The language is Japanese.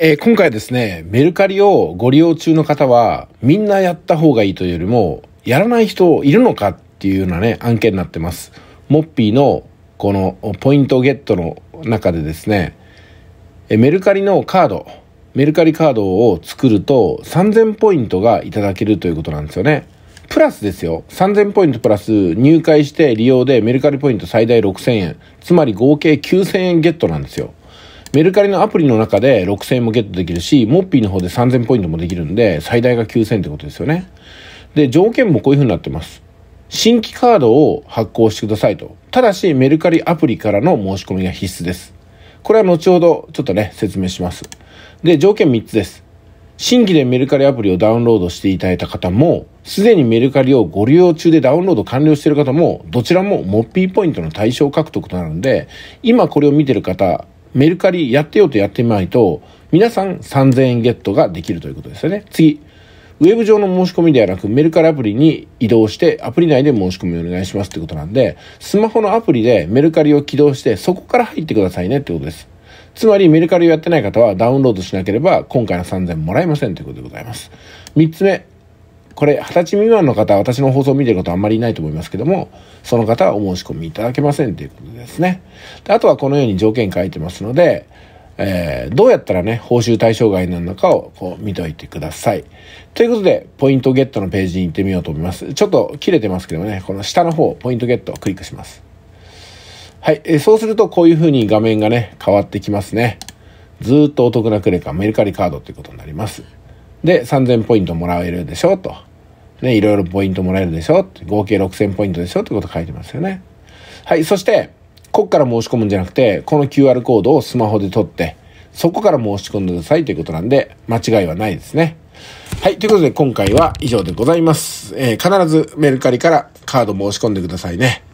えー、今回ですね、メルカリをご利用中の方は、みんなやった方がいいというよりも、やらない人いるのかっていうようなね、案件になってます。モッピーのこのポイントゲットの中でですね、えメルカリのカード、メルカリカードを作ると3000ポイントがいただけるということなんですよね。プラスですよ。3000ポイントプラス入会して利用でメルカリポイント最大6000円。つまり合計9000円ゲットなんですよ。メルカリのアプリの中で6000円もゲットできるし、モッピーの方で3000ポイントもできるんで、最大が9000ってことですよね。で、条件もこういう風になってます。新規カードを発行してくださいと。ただし、メルカリアプリからの申し込みが必須です。これは後ほどちょっとね、説明します。で、条件3つです。新規でメルカリアプリをダウンロードしていただいた方も、すでにメルカリをご利用中でダウンロード完了している方も、どちらもモッピーポイントの対象獲得となるので、今これを見てる方メルカリやってよとやってみないと、皆さん3000円ゲットができるということですよね。次。ウェブ上の申し込みではなく、メルカリアプリに移動して、アプリ内で申し込みをお願いしますってことなんで、スマホのアプリでメルカリを起動して、そこから入ってくださいねってことです。つまりメルカリをやってない方はダウンロードしなければ今回の3000もらえませんということでございます。3つ目、これ、二十歳未満の方は私の放送を見てることあんまりいないと思いますけども、その方はお申し込みいただけませんということですね。であとはこのように条件書いてますので、えー、どうやったらね、報酬対象外なのかをこう見ておいてください。ということで、ポイントゲットのページに行ってみようと思います。ちょっと切れてますけどね、この下の方、ポイントゲットをクリックします。はい、えそうするとこういう風に画面がね、変わってきますね。ずっとお得なクレカ、メルカリカードということになります。で、3000ポイントもらえるでしょうと。ね、いろいろポイントもらえるでしょ合計6000ポイントでしょってこと書いてますよね。はい、そして、こっから申し込むんじゃなくて、この QR コードをスマホで取って、そこから申し込んでくださいということなんで、間違いはないですね。はい、ということで今回は以上でございます。えー、必ずメルカリからカード申し込んでくださいね。